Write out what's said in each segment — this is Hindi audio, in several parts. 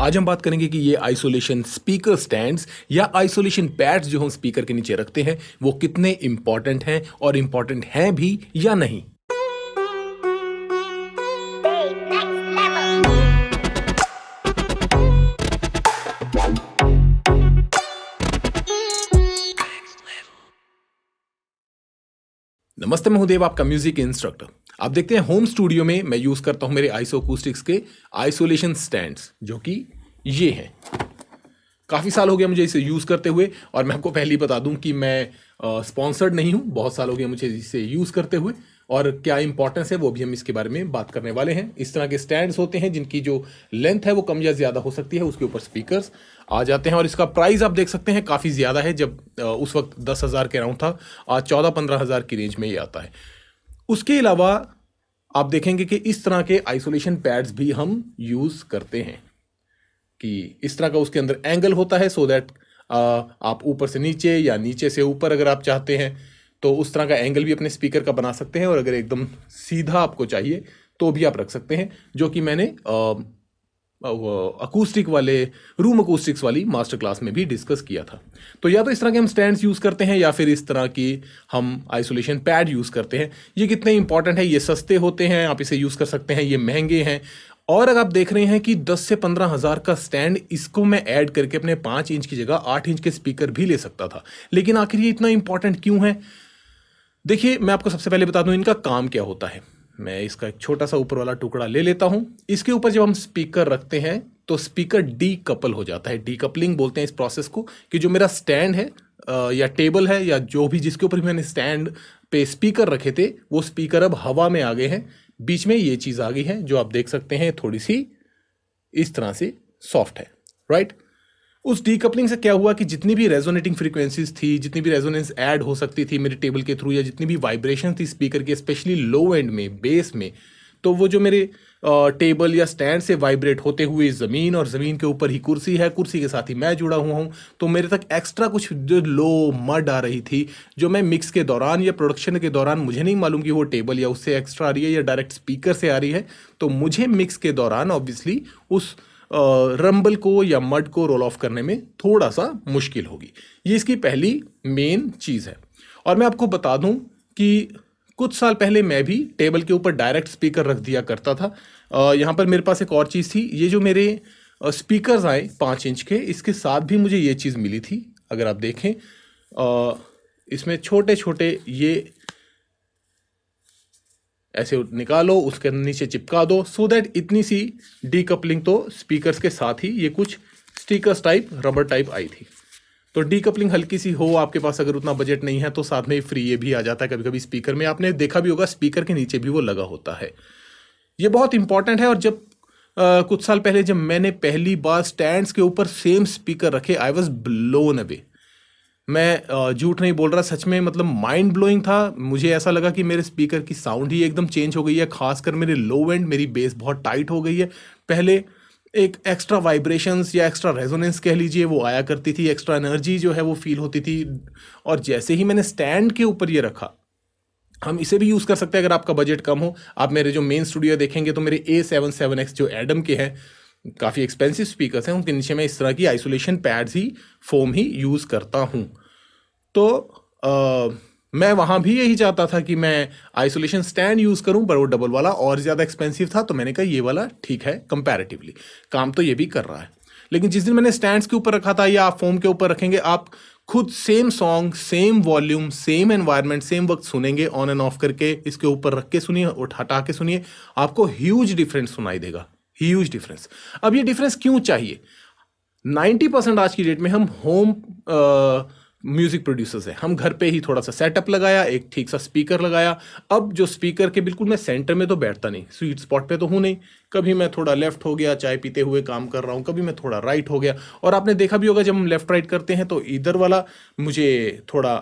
आज हम बात करेंगे कि ये आइसोलेशन स्पीकर स्टैंड्स या आइसोलेशन पैड्स जो हम स्पीकर के नीचे रखते हैं वो कितने इंपॉर्टेंट हैं और इंपॉर्टेंट हैं भी या नहीं नमस्ते मैं हूं देव आपका म्यूजिक इंस्ट्रक्टर आप देखते हैं होम स्टूडियो में मैं यूज़ करता हूँ मेरे आइसो अकूस्टिक्स के आइसोलेशन स्टैंड्स जो कि ये हैं काफ़ी साल हो गया मुझे इसे यूज़ करते हुए और मैं आपको पहले ही बता दूं कि मैं स्पॉन्सर्ड नहीं हूं बहुत साल हो गया मुझे इसे यूज़ करते हुए और क्या इंपॉर्टेंस है वो भी हम इसके बारे में बात करने वाले हैं इस तरह के स्टैंड्स होते हैं जिनकी जो लेंथ है वो कम या ज़्यादा हो सकती है उसके ऊपर स्पीकर्स आ जाते हैं और इसका प्राइस आप देख सकते हैं काफ़ी ज़्यादा है जब उस वक्त दस हज़ार के अराउंड था आज चौदह पंद्रह हज़ार की रेंज में ये आता है उसके अलावा आप देखेंगे कि इस तरह के आइसोलेशन पैड्स भी हम यूज़ करते हैं कि इस तरह का उसके अंदर एंगल होता है सो so दैट आप ऊपर से नीचे या नीचे से ऊपर अगर आप चाहते हैं तो उस तरह का एंगल भी अपने स्पीकर का बना सकते हैं और अगर एकदम सीधा आपको चाहिए तो भी आप रख सकते हैं जो कि मैंने आ, अकूस्टिक वाले रूम अकूस्टिक्स वाली मास्टर क्लास में भी डिस्कस किया था तो या तो इस तरह के हम स्टैंड्स यूज़ करते हैं या फिर इस तरह की हम आइसोलेशन पैड यूज़ करते हैं ये कितने इंपॉर्टेंट है ये सस्ते होते हैं आप इसे यूज़ कर सकते हैं ये महंगे हैं और अगर आप देख रहे हैं कि 10 से पंद्रह हज़ार का स्टैंड इसको मैं ऐड करके अपने पाँच इंच की जगह आठ इंच के स्पीकर भी ले सकता था लेकिन आखिर ये इतना इंपॉर्टेंट क्यों है देखिए मैं आपको सबसे पहले बता दूँ इनका काम क्या होता है मैं इसका एक छोटा सा ऊपर वाला टुकड़ा ले लेता हूँ इसके ऊपर जब हम स्पीकर रखते हैं तो स्पीकर डी कपल हो जाता है डी कपलिंग बोलते हैं इस प्रोसेस को कि जो मेरा स्टैंड है या टेबल है या जो भी जिसके ऊपर मैंने स्टैंड पे स्पीकर रखे थे वो स्पीकर अब हवा में आ गए हैं बीच में ये चीज़ आ गई है जो आप देख सकते हैं थोड़ी सी इस तरह से सॉफ्ट है राइट right? उस डीकपलिंग से क्या हुआ कि जितनी भी रेजोनेटिंग फ्रीक्वेंसीज थी जितनी भी रेजोनेंस ऐड हो सकती थी मेरे टेबल के थ्रू या जितनी भी वाइब्रेशन थी स्पीकर के स्पेशली लो एंड में बेस में तो वो जो मेरे टेबल या स्टैंड से वाइब्रेट होते हुए ज़मीन और ज़मीन के ऊपर ही कुर्सी है कुर्सी के साथ ही मैं जुड़ा हुआ हूँ तो मेरे तक एक्स्ट्रा कुछ जो लो मड आ रही थी जो मैं मिक्स के दौरान या प्रोडक्शन के दौरान मुझे नहीं मालूम कि वो टेबल या उससे एक्स्ट्रा आ रही है या डायरेक्ट स्पीकर से आ रही है तो मुझे मिक्स के दौरान ऑब्वियसली उस रंबल को या मड को रोल ऑफ करने में थोड़ा सा मुश्किल होगी ये इसकी पहली मेन चीज़ है और मैं आपको बता दूं कि कुछ साल पहले मैं भी टेबल के ऊपर डायरेक्ट स्पीकर रख दिया करता था यहाँ पर मेरे पास एक और चीज़ थी ये जो मेरे स्पीकर्स आए पाँच इंच के इसके साथ भी मुझे ये चीज़ मिली थी अगर आप देखें इसमें छोटे छोटे ये ऐसे निकालो उसके नीचे चिपका दो सो दैट इतनी सी डीकपलिंग तो स्पीकर्स के साथ ही ये कुछ स्टिकर्स टाइप रबर टाइप आई थी तो डीकपलिंग हल्की सी हो आपके पास अगर उतना बजट नहीं है तो साथ में फ्री ये भी आ जाता है कभी कभी स्पीकर में आपने देखा भी होगा स्पीकर के नीचे भी वो लगा होता है ये बहुत इंपॉर्टेंट है और जब आ, कुछ साल पहले जब मैंने पहली बार स्टैंड्स के ऊपर सेम स्पीकर रखे आई वॉज ब्लोन अवे मैं झूठ नहीं बोल रहा सच में मतलब माइंड ब्लोइंग था मुझे ऐसा लगा कि मेरे स्पीकर की साउंड ही एकदम चेंज हो गई है खासकर मेरे लो एंड मेरी बेस बहुत टाइट हो गई है पहले एक एक्स्ट्रा वाइब्रेशंस या एक्स्ट्रा रेजोनेंस कह लीजिए वो आया करती थी एक्स्ट्रा एनर्जी जो है वो फील होती थी और जैसे ही मैंने स्टैंड के ऊपर ये रखा हम इसे भी यूज़ कर सकते हैं अगर आपका बजट कम हो आप मेरे जो मेन स्टूडियो देखेंगे तो मेरे ए सेवन सेवन एक्स जो एडम के हैं काफ़ी एक्सपेंसिव स्पीकर्स हैं उनके नीचे मैं इस तरह की आइसोलेशन पैड्स ही फोम ही यूज़ करता हूँ तो आ, मैं वहाँ भी यही चाहता था कि मैं आइसोलेशन स्टैंड यूज़ करूँ पर वो डबल वाला और ज़्यादा एक्सपेंसिव था तो मैंने कहा ये वाला ठीक है कंपैरेटिवली काम तो ये भी कर रहा है लेकिन जिस दिन मैंने स्टैंड्स के ऊपर रखा था या आप फोम के ऊपर रखेंगे आप खुद same song same volume same environment same वक्त सुनेंगे ऑन एंड ऑफ करके इसके ऊपर रख के सुनिए हटा के सुनिए आपको ह्यूज डिफरेंस सुनाई देगा ह्यूज डिफरेंस अब ये डिफरेंस क्यों चाहिए 90 परसेंट आज की डेट में हम होम म्यूज़िक प्रोड्यूसर्स है हम घर पे ही थोड़ा सा सेटअप लगाया एक ठीक सा स्पीकर लगाया अब जो स्पीकर के बिल्कुल मैं सेंटर में तो बैठता नहीं स्वीट स्पॉट पे तो हूँ नहीं कभी मैं थोड़ा लेफ्ट हो गया चाय पीते हुए काम कर रहा हूँ कभी मैं थोड़ा राइट हो गया और आपने देखा भी होगा जब हम लेफ्ट राइट करते हैं तो इधर वाला मुझे थोड़ा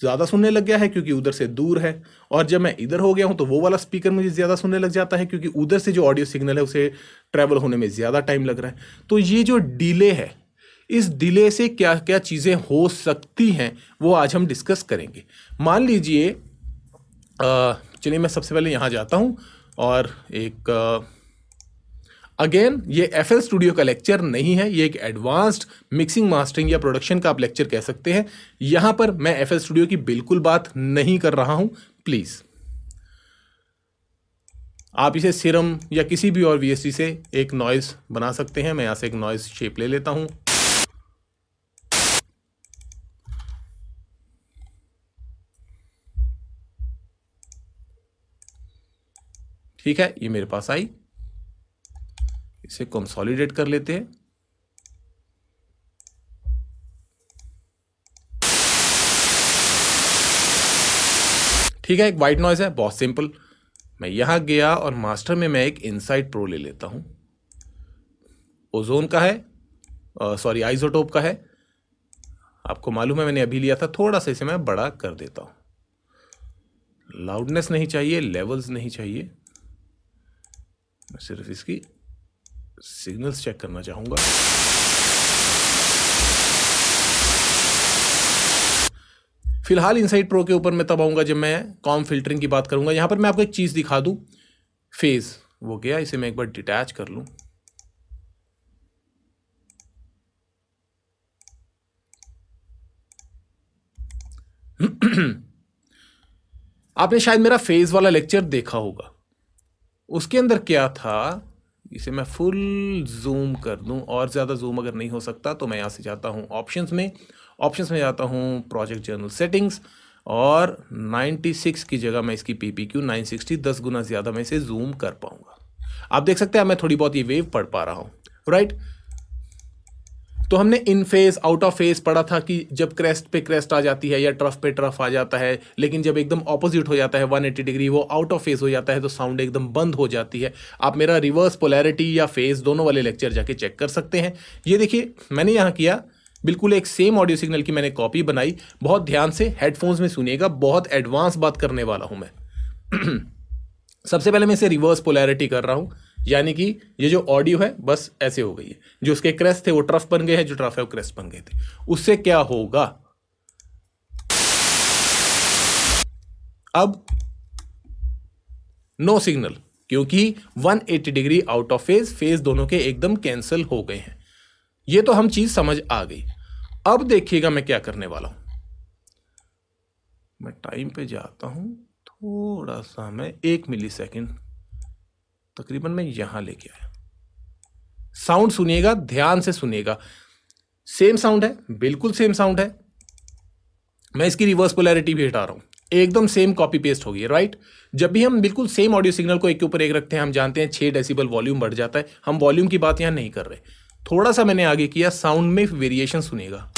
ज़्यादा सुनने लग गया है क्योंकि उधर से दूर है और जब मैं इधर हो गया हूँ तो वो वाला स्पीकर मुझे ज़्यादा सुनने लग जाता है क्योंकि उधर से जो ऑडियो सिग्नल है उसे ट्रैवल होने में ज़्यादा टाइम लग रहा है तो ये जो डिले है इस डिले से क्या क्या चीज़ें हो सकती हैं वो आज हम डिस्कस करेंगे मान लीजिए चलिए मैं सबसे पहले यहाँ जाता हूँ और एक अगेन ये एफ एल स्टूडियो का लेक्चर नहीं है ये एक एडवांस्ड मिक्सिंग मास्टरिंग या प्रोडक्शन का आप लेक्चर कह सकते हैं यहाँ पर मैं एफ एल स्टूडियो की बिल्कुल बात नहीं कर रहा हूँ प्लीज़ आप इसे सिरम या किसी भी और वी से एक नॉइज़ बना सकते हैं मैं यहाँ से एक नॉइज़ शेप ले लेता हूँ ठीक है ये मेरे पास आई इसे कंसोलिडेट कर लेते हैं ठीक है एक वाइट नॉइज है बहुत सिंपल मैं यहां गया और मास्टर में मैं एक इनसाइड प्रो ले लेता हूं ओजोन का है सॉरी आइजोटोप का है आपको मालूम है मैंने अभी लिया था थोड़ा सा इसे मैं बड़ा कर देता हूं लाउडनेस नहीं चाहिए लेवल्स नहीं चाहिए मैं सिर्फ इसकी सिग्नल्स चेक करना चाहूँगा फिलहाल इनसाइड प्रो के ऊपर मैं तब आऊँगा जब मैं कॉम फिल्टरिंग की बात करूँगा यहाँ पर मैं आपको एक चीज़ दिखा दूँ फेज़ वो गया इसे मैं एक बार डिटैच कर लूँ आपने शायद मेरा फेज़ वाला लेक्चर देखा होगा उसके अंदर क्या था इसे मैं फुल जूम कर दूं और ज़्यादा जूम अगर नहीं हो सकता तो मैं यहाँ से जाता हूँ ऑप्शंस में ऑप्शंस में जाता हूँ प्रोजेक्ट जर्नल सेटिंग्स और 96 की जगह मैं इसकी P P Q nine sixty दस गुना ज़्यादा मैं इसे जूम कर पाऊँगा आप देख सकते हैं मैं थोड़ी बहुत ये वेव पढ़ पा रहा हूँ राइट right? तो हमने in phase out of phase पढ़ा था कि जब क्रेस्ट पे क्रेस्ट आ जाती है या ट्रफ पे ट्रफ आ जाता है लेकिन जब एकदम ऑपोजिट हो जाता है 180 डिग्री वो आउट ऑफ फेज हो जाता है तो साउंड एकदम बंद हो जाती है आप मेरा रिवर्स पोलैरिटी या फेज दोनों वाले लेक्चर जाके चेक कर सकते हैं ये देखिए मैंने यहाँ किया बिल्कुल एक सेम ऑडियो सिग्नल की मैंने कॉपी बनाई बहुत ध्यान से हेडफोन्स में सुनिएगा बहुत एडवांस बात करने वाला हूँ मैं सबसे पहले मैं इसे रिवर्स पोलैरिटी कर रहा हूँ यानी कि ये जो ऑडियो है बस ऐसे हो गई है जो उसके क्रेस थे वो ट्रफ बन गए हैं जो ट्रफ है वो क्रेस बन गए थे उससे क्या होगा अब नो सिग्नल क्योंकि 180 degree out of phase phase दोनों के एकदम कैंसिल हो गए हैं ये तो हम चीज समझ आ गई अब देखिएगा मैं क्या करने वाला हूं मैं टाइम पे जाता हूं थोड़ा सा मैं एक मिली सेकेंड तकरीबन मैं यहां लेके आया साउंड सुनिएगा ध्यान से सुनिएगा सेम साउंड है बिल्कुल सेम साउंड है मैं इसकी रिवर्स पोलैरिटी भी हटा रहा हूं एकदम सेम कॉपी पेस्ट होगी राइट जब भी हम बिल्कुल सेम ऑडियो सिग्नल को एक के ऊपर एक रखते हैं हम जानते हैं छह डेसिबल वॉल्यूम बढ़ जाता है हम वॉल्यूम की बात यहां नहीं कर रहे थोड़ा सा मैंने आगे किया साउंड में वेरिएशन सुनेगा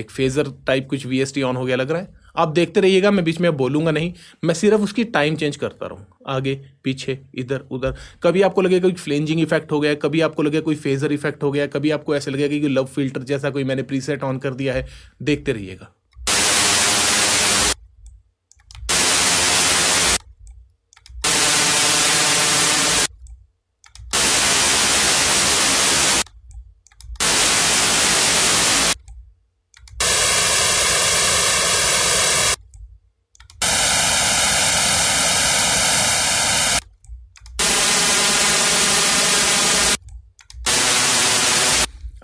एक फेजर टाइप कुछ वीएसटी ऑन हो गया लग रहा है आप देखते रहिएगा मैं बीच में बोलूंगा नहीं मैं सिर्फ उसकी टाइम चेंज करता रहूँ आगे पीछे इधर उधर कभी आपको लगेगा कोई फ्लेंजिंग इफेक्ट हो गया कभी आपको लगेगा कोई फेजर इफेक्ट हो गया कभी आपको ऐसे लगेगा कि लव फिल्टर जैसा कोई मैंने प्रीसेट ऑन कर दिया है देखते रहिएगा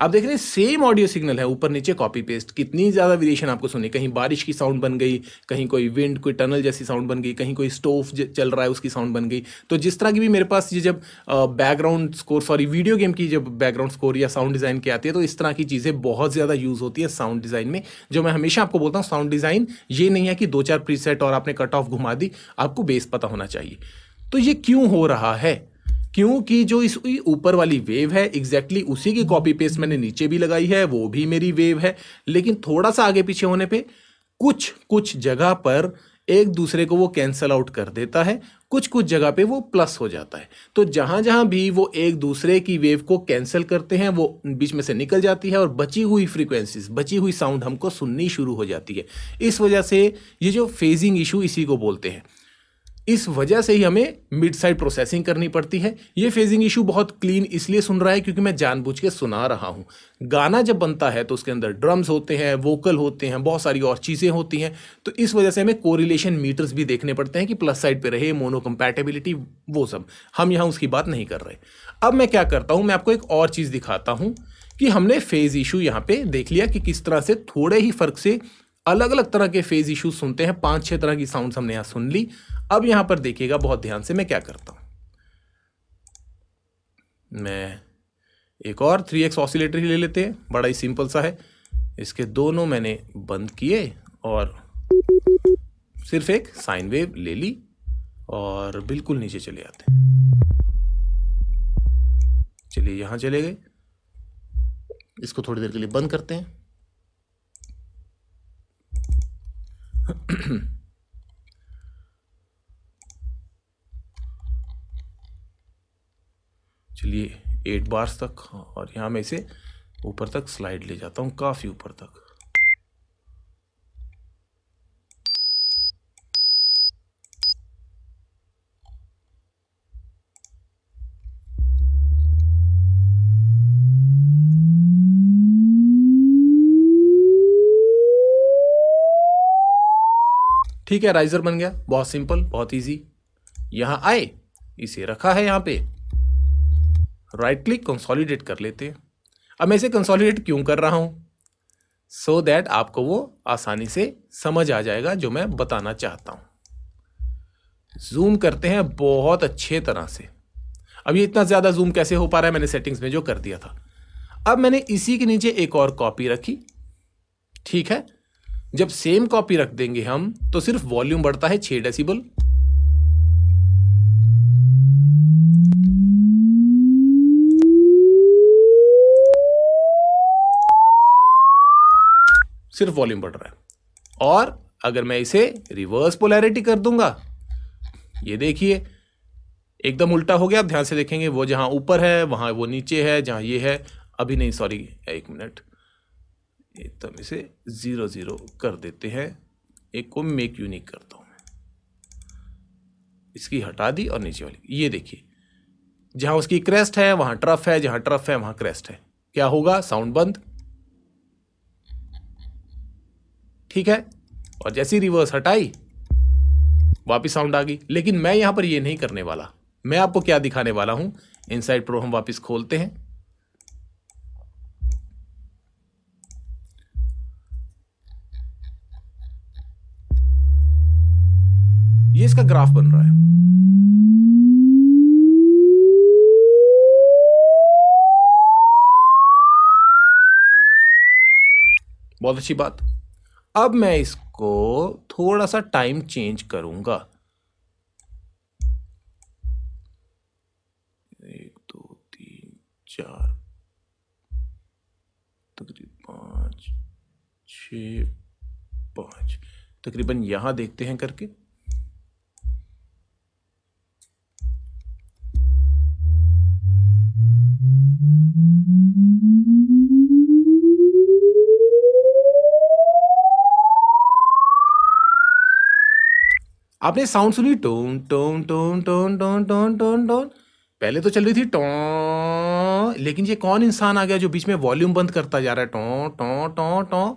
आप देख रहे हैं सेम ऑडियो सिग्नल है ऊपर नीचे कॉपी पेस्ट कितनी ज़्यादा वेरिएशन आपको सुनी कहीं बारिश की साउंड बन गई कहीं कोई विंड कोई टनल जैसी साउंड बन गई कहीं कोई स्टोव चल रहा है उसकी साउंड बन गई तो जिस तरह की भी मेरे पास ये जब background score sorry video game की जब बैकग्राउंड स्कोर या साउंड डिज़ाइन की आती है तो इस तरह की चीज़ें बहुत ज़्यादा यूज़ होती है साउंड डिज़ाइन में जो मैं हमेशा आपको बोलता हूँ साउंड डिज़ाइन ये नहीं है कि दो चार प्रीसेट और आपने कट ऑफ घुमा दी आपको बेस पता होना चाहिए तो ये क्यों हो रहा है क्योंकि जो इस ऊपर वाली वेव है एग्जैक्टली exactly उसी की कॉपी पेस्ट मैंने नीचे भी लगाई है वो भी मेरी वेव है लेकिन थोड़ा सा आगे पीछे होने पे कुछ कुछ जगह पर एक दूसरे को वो कैंसल आउट कर देता है कुछ कुछ जगह पे वो प्लस हो जाता है तो जहां जहाँ भी वो एक दूसरे की वेव को कैंसल करते हैं वो बीच में से निकल जाती है और बची हुई फ्रीक्वेंसीज बची हुई साउंड हमको सुननी शुरू हो जाती है इस वजह से ये जो फेजिंग इशू इसी को बोलते हैं इस वजह से ही हमें मिड साइड प्रोसेसिंग करनी पड़ती है ये फेजिंग इशू बहुत क्लीन इसलिए सुन रहा है क्योंकि मैं जानबूझ के सुना रहा हूँ गाना जब बनता है तो उसके अंदर ड्रम्स होते हैं वोकल होते हैं बहुत सारी और चीज़ें होती हैं तो इस वजह से हमें कोरिलेशन मीटर्स भी देखने पड़ते हैं कि प्लस साइड पर रहे मोनो कंपैटिबिलिटी वो सब हम यहाँ उसकी बात नहीं कर रहे अब मैं क्या करता हूँ मैं आपको एक और चीज़ दिखाता हूँ कि हमने फेज़ इशू यहाँ पे देख लिया कि किस तरह से थोड़े ही फर्क से अलग अलग तरह के फेज़ इशू सुनते हैं पाँच छः तरह की साउंड हमने यहाँ सुन ली अब यहां पर देखिएगा बहुत ध्यान से मैं क्या करता हूं मैं एक और थ्री एक्स ऑसिलेटर ही ले लेते हैं बड़ा ही सिंपल सा है इसके दोनों मैंने बंद किए और सिर्फ एक साइन वेव ले ली और बिल्कुल नीचे चले आते चलिए यहाँ चले गए इसको थोड़ी देर के लिए बंद करते हैं लिए एट बार्स तक हाँ, और यहाँ मैं इसे ऊपर तक स्लाइड ले जाता हूँ काफ़ी ऊपर तक ठीक है राइजर बन गया बहुत सिंपल बहुत इजी यहाँ आए इसे रखा है यहाँ पे राइट क्लिक कंसोलिडेट कर लेते हैं अब मैं इसे कंसोलिडेट क्यों कर रहा हूँ सो so दैट आपको वो आसानी से समझ आ जाएगा जो मैं बताना चाहता हूँ जूम करते हैं बहुत अच्छे तरह से अब ये इतना ज़्यादा जूम कैसे हो पा रहा है मैंने सेटिंग्स में जो कर दिया था अब मैंने इसी के नीचे एक और कॉपी रखी ठीक है जब सेम कॉपी रख देंगे हम तो सिर्फ वॉल्यूम बढ़ता है छः डेसिबल सिर्फ वॉल्यूम बढ़ रहा है और अगर मैं इसे रिवर्स पोलैरिटी कर दूंगा ये देखिए एकदम उल्टा हो गया आप ध्यान से देखेंगे वो जहाँ ऊपर है वहाँ वो नीचे है जहाँ ये है अभी नहीं सॉरी एक मिनट एकदम तो इसे ज़ीरो ज़ीरो कर देते हैं एक को मेक यूनिक करता हूँ इसकी हटा दी और नीचे वाली ये देखिए जहाँ उसकी क्रेस्ट है वहाँ ट्रफ है जहाँ ट्रफ है वहाँ क्रेस्ट है क्या होगा साउंड बंद ठीक है और जैसी रिवर्स हटाई वापस साउंड आ गई लेकिन मैं यहां पर ये नहीं करने वाला मैं आपको क्या दिखाने वाला इन इनसाइड प्रो हम वापस खोलते हैं ये इसका ग्राफ बन रहा है बहुत अच्छी बात अब मैं इसको थोड़ा सा टाइम चेंज करूंगा एक दो तीन चार तकरीबन पाँच छ पाँच तकरीबन यहाँ देखते हैं करके आपने साउंड सुनी tone tone tone tone tone tone tone tone पहले तो चल रही थी टों लेकिन ये कौन इंसान आ गया जो बीच में वॉल्यूम बंद करता जा रहा है टों टों टों टों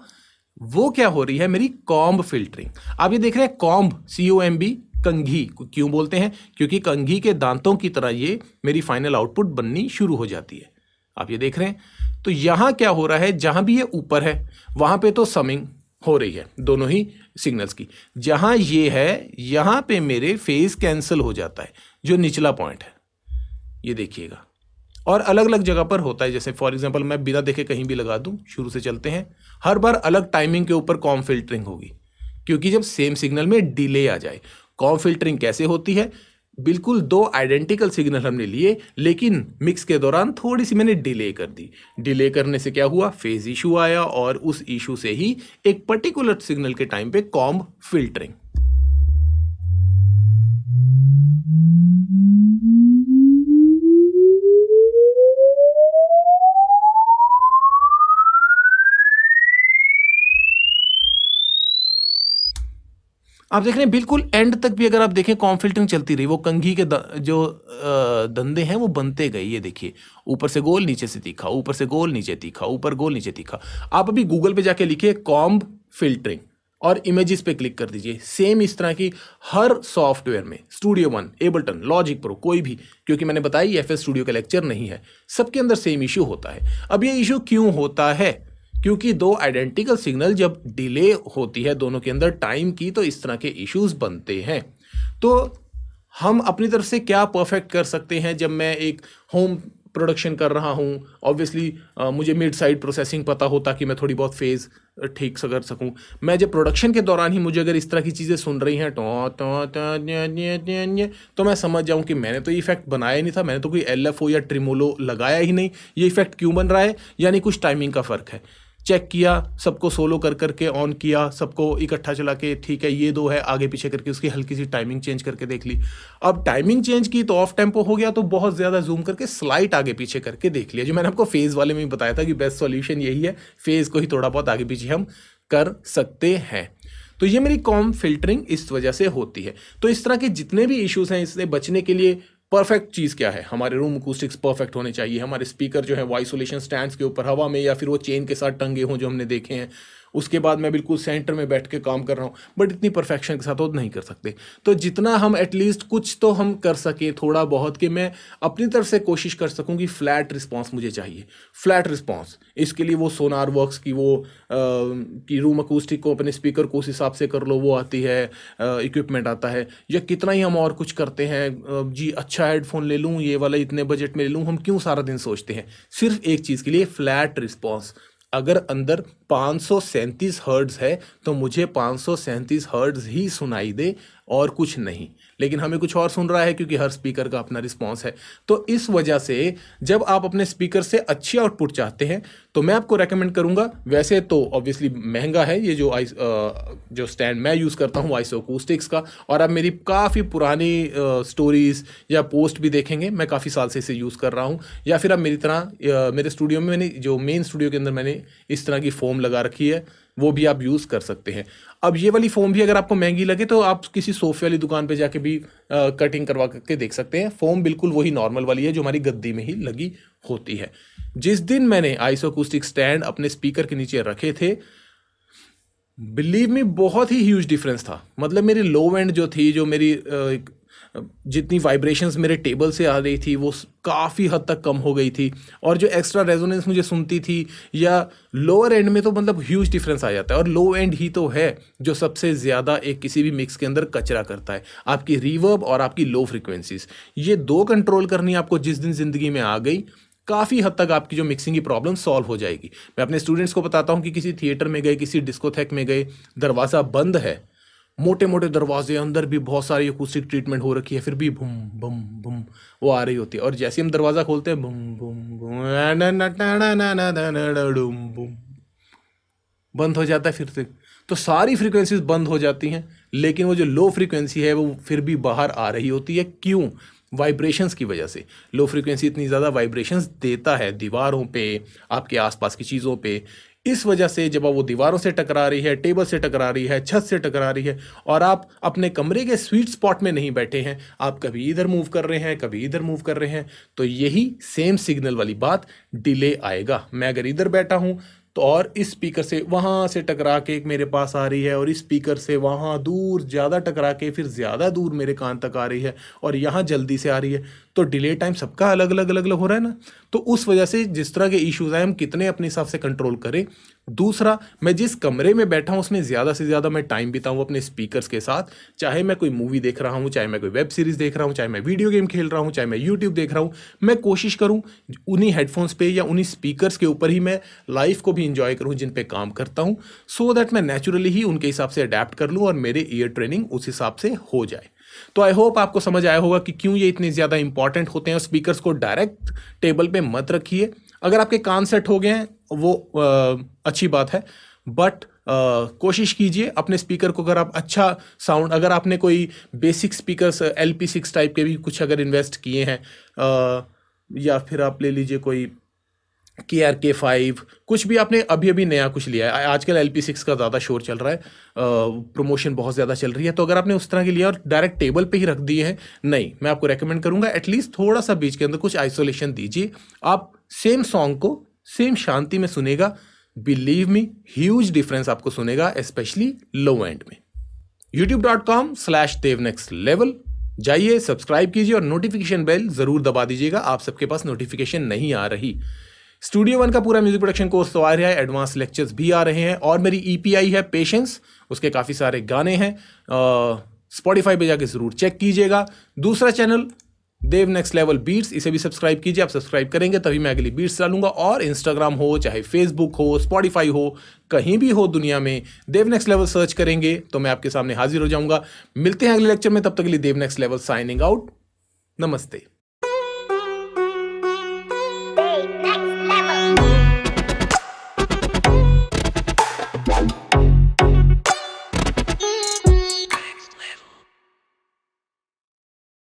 वो क्या हो रही है मेरी कॉम्ब फिल्टरिंग आप ये देख रहे हैं comb C O M B कंघी क्यों बोलते हैं क्योंकि कंघी के दांतों की तरह ये मेरी फाइनल आउटपुट बननी शुरू हो जाती है आप ये देख रहे हैं तो यहाँ क्या हो रहा है जहाँ भी ये ऊपर है वहाँ पे तो समिंग हो रही है दोनों ही सिग्नल्स की जहां ये है यहां पे मेरे फेज कैंसिल हो जाता है जो निचला पॉइंट है ये देखिएगा और अलग अलग जगह पर होता है जैसे फॉर एग्जांपल मैं बिना देखे कहीं भी लगा दूं शुरू से चलते हैं हर बार अलग टाइमिंग के ऊपर कॉम फिल्टरिंग होगी क्योंकि जब सेम सिग्नल में डिले आ जाए कॉम फिल्टरिंग कैसे होती है बिल्कुल दो आइडेंटिकल सिग्नल हमने लिए लेकिन मिक्स के दौरान थोड़ी सी मैंने डिले कर दी डिले करने से क्या हुआ फेज इशू आया और उस इशू से ही एक पर्टिकुलर सिग्नल के टाइम पे कॉम्ब फिल्टरिंग आप देख रहे हैं बिल्कुल एंड तक भी अगर आप देखें फिल्टरिंग चलती रही वो कंघी के द, जो धंधे हैं वो बनते गए ये देखिए ऊपर से गोल नीचे से तीखा ऊपर से गोल नीचे तीखा ऊपर गोल नीचे तीखा आप अभी गूगल पे जाके लिखिए कॉम्ब फिल्टरिंग और इमेजेस पे क्लिक कर दीजिए सेम इस तरह की हर सॉफ्टवेयर में studio one Ableton Logic Pro कोई भी क्योंकि मैंने बताया एफ एफ स्टूडियो का लेक्चर नहीं है सबके अंदर सेम इशू होता है अब ये इशू क्यों होता है क्योंकि दो आइडेंटिकल सिग्नल जब डिले होती है दोनों के अंदर टाइम की तो इस तरह के इश्यूज बनते हैं तो हम अपनी तरफ से क्या परफेक्ट कर सकते हैं जब मैं एक होम प्रोडक्शन कर रहा हूँ ऑब्वियसली मुझे मिड साइड प्रोसेसिंग पता होता कि मैं थोड़ी बहुत फेज़ ठीक से कर सकूँ मैं जब प्रोडक्शन के दौरान ही मुझे अगर इस तरह की चीज़ें सुन रही हैं टो तो, तो, तो, तो मैं समझ जाऊँ कि मैंने तो ये इफेक्ट बनाया नहीं था मैंने तो कोई एल या ट्रिमोलो लगाया ही नहीं ये इफेक्ट क्यों बन रहा है यानी कुछ टाइमिंग का फ़र्क है चेक किया सबको सोलो कर करके ऑन किया सबको इकट्ठा चला के ठीक है ये दो है आगे पीछे करके उसकी हल्की सी टाइमिंग चेंज करके देख ली अब टाइमिंग चेंज की तो ऑफ टेम्पो हो गया तो बहुत ज़्यादा जूम करके स्लाइट आगे पीछे करके देख लिया जो मैंने आपको फेज़ वाले में बताया था कि बेस्ट सोल्यूशन यही है फेज़ को ही थोड़ा बहुत आगे पीछे हम कर सकते हैं तो ये मेरी कॉम फिल्टरिंग इस वजह से होती है तो इस तरह के जितने भी इश्यूज हैं इससे बचने के लिए परफेक्ट चीज़ क्या है हमारे रूम अकूस्टिक्स परफेक्ट होने चाहिए हमारे स्पीकर जो है वो आइसोलेशन स्टैंड के ऊपर हवा में या फिर वो चेन के साथ टंगे हों जो हमने देखे हैं उसके बाद मैं बिल्कुल सेंटर में बैठ के काम कर रहा हूँ बट इतनी परफेक्शन के साथ वो नहीं कर सकते तो जितना हम एटलीस्ट कुछ तो हम कर सके थोड़ा बहुत कि मैं अपनी तरफ से कोशिश कर सकूँ कि फ्लैट रिस्पॉन्स मुझे चाहिए फ्लैट रिस्पॉन्स इसके लिए वो सोनार वर्कस की वो कि रूम अकूस्टिक को अपने स्पीकर को उस हिसाब से कर लो वो आती है इक्विपमेंट आता है या कितना ही हम और कुछ करते हैं जी अच्छा हेडफोन ले लूँ ये वाला इतने बजट में ले लूँ हम क्यों सारा दिन सोचते हैं सिर्फ एक चीज़ के लिए फ्लैट रिस्पॉन्स अगर अंदर पाँच सौ सैंतीस हर्ड्स है तो मुझे पाँच सौ सैंतीस हर्ड्स ही सुनाई दे और कुछ नहीं लेकिन हमें कुछ और सुन रहा है क्योंकि हर स्पीकर का अपना रिस्पॉन्स है तो इस वजह से जब आप अपने स्पीकर से अच्छी आउटपुट चाहते हैं तो मैं आपको रेकमेंड करूँगा वैसे तो ऑब्वियसली महंगा है ये जो आई जो स्टैंड मैं यूज़ करता हूँ आइसो कोस्टिक्स का और आप मेरी काफ़ी पुरानी स्टोरीज़ या पोस्ट भी देखेंगे मैं काफ़ी साल से इसे यूज़ कर रहा हूँ या फिर आप मेरी तरह मेरे स्टूडियो में मैंने जो मेन स्टूडियो के अंदर मैंने इस तरह की फोम लगा रखी है वो भी आप यूज़ कर सकते हैं अब ये वाली फोम भी अगर आपको महंगी लगे तो आप किसी सोफे वाली दुकान पे जाके भी आ, कटिंग करवा करके देख सकते हैं फोम बिल्कुल वही नॉर्मल वाली है जो हमारी गद्दी में ही लगी होती है जिस दिन मैंने आइसोकूस्टिक स्टैंड अपने स्पीकर के नीचे रखे थे बिलीव में बहुत ही ह्यूज डिफरेंस था मतलब मेरी लो एंड जो थी जो मेरी जितनी वाइब्रेशंस मेरे टेबल से आ रही थी वो काफ़ी हद तक कम हो गई थी और जो एक्स्ट्रा रेजोनेंस मुझे सुनती थी या लोअर एंड में तो मतलब ह्यूज डिफरेंस आ जाता है और लो एंड ही तो है जो सबसे ज़्यादा एक किसी भी मिक्स के अंदर कचरा करता है आपकी रिवर्ब और आपकी लो फ्रिक्वेंसीज ये दो कंट्रोल करनी आपको जिस दिन ज़िंदगी में आ गई काफ़ी हद तक आपकी जो मिक्सिंग की प्रॉब्लम सॉल्व हो जाएगी मैं अपने स्टूडेंट्स को बताता हूँ कि किसी थिएटर में गए किसी डिस्कोथेक में गए दरवाज़ा बंद है मोटे मोटे दरवाजे अंदर भी बहुत सारी एकूस्टिक ट्रीटमेंट हो रखी है फिर भी भुम भुम भुम वो आ रही होती है और जैसे हम दरवाज़ा खोलते हैं भुम भुम भुम भुम बंद हो जाता है फिर से तो सारी फ्रीक्वेंसीज बंद हो जाती हैं लेकिन वो जो लो फ्रीक्वेंसी है वो फिर भी बाहर आ रही होती है क्यों वाइब्रेशंस की वजह से लो फ्रीक्वेंसी इतनी ज़्यादा वाइब्रेशंस देता है दीवारों पे आपके आसपास की चीज़ों पे इस वजह से जब वो दीवारों से टकरा रही है टेबल से टकरा रही है छत से टकरा रही है और आप अपने कमरे के स्वीट स्पॉट में नहीं बैठे हैं आप कभी इधर मूव कर रहे हैं कभी इधर मूव कर रहे हैं तो यही सेम सिग्नल वाली बात डिले आएगा मैं अगर इधर बैठा हूँ तो और इस स्पीकर से वहाँ से टकरा के एक मेरे पास आ रही है और इस स्पीकर से वहाँ दूर ज़्यादा टकरा के फिर ज़्यादा दूर मेरे कान तक आ रही है और यहाँ जल्दी से आ रही है तो डिले टाइम सबका अलग अलग अलग अलग हो रहा है ना तो उस वजह से जिस तरह के इश्यूज़ आए हम कितने अपने हिसाब से कंट्रोल करें दूसरा मैं जिस कमरे में बैठा हूँ उसमें ज़्यादा से ज़्यादा मैं टाइम बिताऊँ अपने स्पीकर्स के साथ चाहे मैं कोई मूवी देख रहा हूँ चाहे मैं कोई वेब सीरीज़ देख रहा हूँ चाहे मैं वीडियो गेम खेल रहा हूँ चाहे मैं यूट्यूब देख रहा हूँ मैं कोशिश करूँ उन्हीं हेडफोन्स पर या उन्हीं स्पीकर के ऊपर ही मैं लाइफ को भी इंजॉय करूँ जिन पे काम करता हूँ सो दैट मैं नेचुरली ही उनके हिसाब से अडेप्ट कर लूँ और मेरे ईयर ट्रेनिंग उस हिसाब से हो जाए तो आई होप आपको समझ आया होगा कि क्यों ये इतने ज़्यादा इंपॉर्टेंट होते हैं स्पीकर्स को डायरेक्ट टेबल पर मत रखिए अगर आपके कान सेट हो गए हैं वो आ, अच्छी बात है बट Uh, कोशिश कीजिए अपने स्पीकर को अगर आप अच्छा साउंड अगर आपने कोई basic speakers L P six type के भी कुछ अगर इन्वेस्ट किए हैं uh, या फिर आप ले लीजिए कोई के आर के फाइव कुछ भी आपने अभी अभी नया कुछ लिया है आजकल एल पी सिक्स का ज़्यादा शोर चल रहा है प्रमोशन बहुत ज़्यादा चल रही है तो अगर आपने उस तरह के लिया और डायरेक्ट टेबल पे ही रख दिए हैं नहीं मैं आपको रेकमेंड करूँगा एटलीस्ट थोड़ा सा बीच के अंदर कुछ आइसोलेशन दीजिए आप सेम सॉन्ग को सेम शांति में सुनेगा बिलीव मी ह्यूज डिफरेंस आपको सुनेगा स्पेशली लो एंड में YouTube dot com slash Dev next level जाइए सब्सक्राइब कीजिए और नोटिफिकेशन बेल ज़रूर दबा दीजिएगा आप सबके पास नोटिफिकेशन नहीं आ रही स्टूडियो वन का पूरा म्यूजिक प्रोडक्शन कोर्स तो आ रहा है एडवांस लेक्चर्स भी आ रहे हैं और मेरी ईपीआई e है पेशेंस उसके काफ़ी सारे गाने हैं स्पॉटिफाई पे जाके ज़रूर चेक कीजिएगा दूसरा channel Dev next level beats इसे भी सब्सक्राइब कीजिए आप सब्सक्राइब करेंगे तभी मैं अगली बीट्स डालूंगा और इंस्टाग्राम हो चाहे फेसबुक हो स्पॉटिफाई हो कहीं भी हो दुनिया में देव नेक्स्ट लेवल सर्च करेंगे तो मैं आपके सामने हाजिर हो जाऊंगा मिलते हैं अगले लेक्चर में तब तक के लिए Dev next level signing out नमस्ते